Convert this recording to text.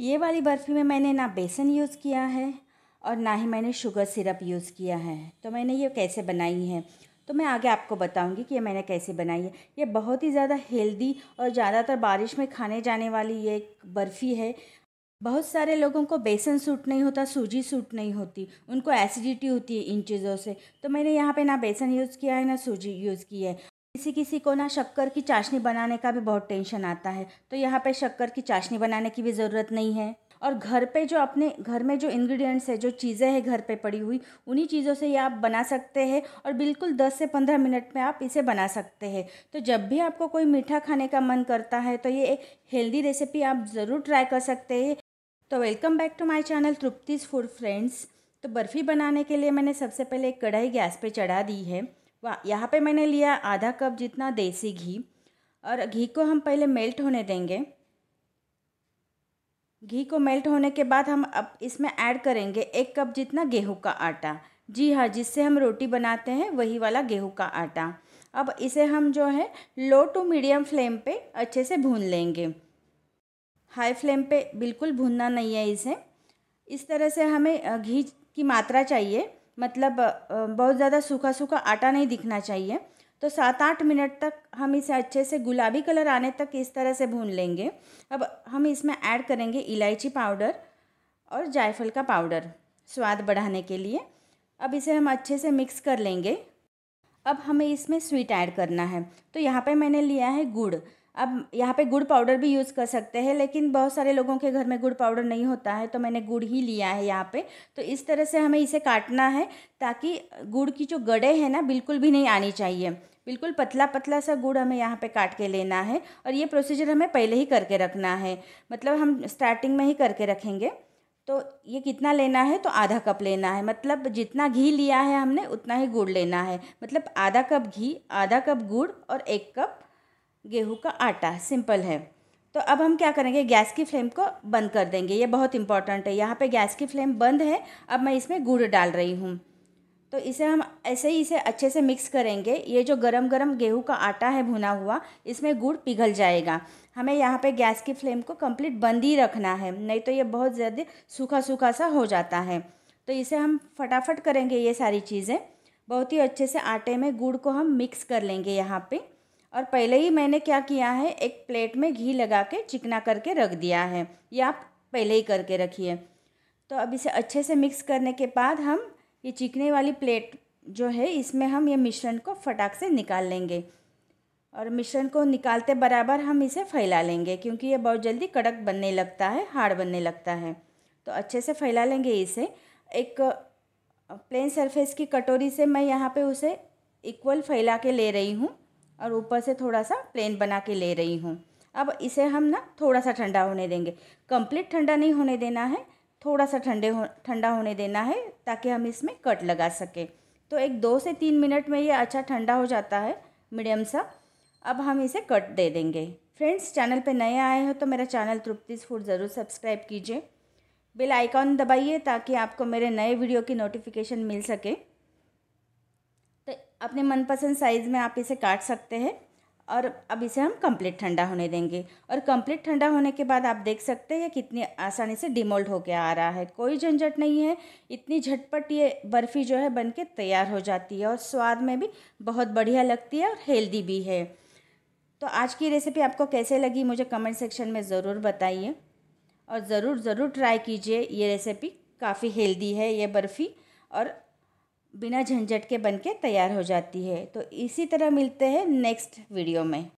ये वाली बर्फ़ी में मैंने ना बेसन यूज़ किया है और ना ही मैंने शुगर सिरप यूज़ किया है तो मैंने ये कैसे बनाई है तो मैं आगे आपको बताऊंगी कि ये मैंने कैसे बनाई है ये बहुत ही ज़्यादा हेल्दी और ज़्यादातर बारिश में खाने जाने वाली ये एक बर्फ़ी है बहुत सारे लोगों को बेसन सूट नहीं होता सूजी सूट नहीं होती उनको एसिडिटी होती है इन चीज़ों से तो मैंने यहाँ पे ना बेसन यूज़ किया है ना सूजी यूज़ की है किसी किसी को ना शक्कर की चाशनी बनाने का भी बहुत टेंशन आता है तो यहाँ पे शक्कर की चाशनी बनाने की भी ज़रूरत नहीं है और घर पे जो अपने घर में जो इंग्रेडिएंट्स है जो चीज़ें हैं घर पे पड़ी हुई उन्हीं चीज़ों से ये आप बना सकते हैं और बिल्कुल 10 से 15 मिनट में आप इसे बना सकते हैं तो जब भी आपको कोई मीठा खाने का मन करता है तो ये एक हेल्दी रेसिपी आप ज़रूर ट्राई कर सकते हैं तो welcome back to my channel Trupti's food friends तो बर्फ़ी बनाने के लिए मैंने सबसे पहले एक कढ़ाई गैस पर चढ़ा दी है वाह यहाँ पे मैंने लिया आधा कप जितना देसी घी और घी को हम पहले मेल्ट होने देंगे घी को मेल्ट होने के बाद हम अब इसमें ऐड करेंगे एक कप जितना गेहूं का आटा जी हाँ जिससे हम रोटी बनाते हैं वही वाला गेहूं का आटा अब इसे हम जो है लो टू मीडियम फ्लेम पे अच्छे से भून लेंगे हाई फ्लेम पे बिल्कुल भूनना नहीं है इसे इस तरह से हमें घी की मात्रा चाहिए मतलब बहुत ज़्यादा सूखा सूखा आटा नहीं दिखना चाहिए तो सात आठ मिनट तक हम इसे अच्छे से गुलाबी कलर आने तक इस तरह से भून लेंगे अब हम इसमें ऐड करेंगे इलायची पाउडर और जायफल का पाउडर स्वाद बढ़ाने के लिए अब इसे हम अच्छे से मिक्स कर लेंगे अब हमें इसमें स्वीट ऐड करना है तो यहाँ पे मैंने लिया है गुड़ अब यहाँ पे गुड़ पाउडर भी यूज़ कर सकते हैं लेकिन बहुत सारे लोगों के घर में गुड़ पाउडर नहीं होता है तो मैंने गुड़ ही लिया है यहाँ पे तो इस तरह से हमें इसे काटना है ताकि गुड़ की जो गड़े हैं ना बिल्कुल भी नहीं आनी चाहिए बिल्कुल पतला पतला सा गुड़ हमें यहाँ पे काट के लेना है और ये प्रोसीजर हमें पहले ही करके रखना है मतलब हम स्टार्टिंग में ही करके रखेंगे तो ये कितना लेना है तो आधा कप लेना है मतलब जितना घी लिया है हमने उतना ही गुड़ लेना है मतलब आधा कप घी आधा कप गुड़ और एक कप गेहूं का आटा सिंपल है तो अब हम क्या करेंगे गैस की फ्लेम को बंद कर देंगे ये बहुत इंपॉर्टेंट है यहाँ पे गैस की फ्लेम बंद है अब मैं इसमें गुड़ डाल रही हूँ तो इसे हम ऐसे ही इसे अच्छे से मिक्स करेंगे ये जो गरम गरम गेहूं का आटा है भुना हुआ इसमें गुड़ पिघल जाएगा हमें यहाँ पे गैस की फ्लेम को कंप्लीट बंद ही रखना है नहीं तो ये बहुत ज़्यादा सूखा सूखा सा हो जाता है तो इसे हम फटाफट करेंगे ये सारी चीज़ें बहुत ही अच्छे से आटे में गुड़ को हम मिक्स कर लेंगे यहाँ पर और पहले ही मैंने क्या किया है एक प्लेट में घी लगा के चिकना करके रख दिया है ये आप पहले ही करके रखिए तो अब इसे अच्छे से मिक्स करने के बाद हम ये चिकने वाली प्लेट जो है इसमें हम ये मिश्रण को फटाक से निकाल लेंगे और मिश्रण को निकालते बराबर हम इसे फैला लेंगे क्योंकि ये बहुत जल्दी कड़क बनने लगता है हार्ड बनने लगता है तो अच्छे से फैला लेंगे इसे एक प्लेन सरफेस की कटोरी से मैं यहाँ पे उसे इक्वल फैला के ले रही हूँ और ऊपर से थोड़ा सा प्लेन बना के ले रही हूँ अब इसे हम ना थोड़ा सा ठंडा होने देंगे कंप्लीट ठंडा नहीं होने देना है थोड़ा सा ठंडे हो ठंडा होने देना है ताकि हम इसमें कट लगा सकें तो एक दो से तीन मिनट में ये अच्छा ठंडा हो जाता है मीडियम सा अब हम इसे कट दे देंगे फ्रेंड्स चैनल पे नए आए हो तो मेरा चैनल तृप्तिस फूड ज़रूर सब्सक्राइब कीजिए बेल आइकॉन दबाइए ताकि आपको मेरे नए वीडियो की नोटिफिकेशन मिल सके अपने मनपसंद साइज़ में आप इसे काट सकते हैं और अब इसे हम कंप्लीट ठंडा होने देंगे और कंप्लीट ठंडा होने के बाद आप देख सकते हैं कितनी आसानी से डिमोल्ड होके आ रहा है कोई झंझट नहीं है इतनी झटपट ये बर्फ़ी जो है बन के तैयार हो जाती है और स्वाद में भी बहुत बढ़िया लगती है और हेल्दी भी है तो आज की रेसिपी आपको कैसे लगी मुझे कमेंट सेक्शन में ज़रूर बताइए और ज़रूर ज़रूर ट्राई कीजिए ये रेसिपी काफ़ी हेल्दी है ये बर्फ़ी और बिना झंझट के बन के तैयार हो जाती है तो इसी तरह मिलते हैं नेक्स्ट वीडियो में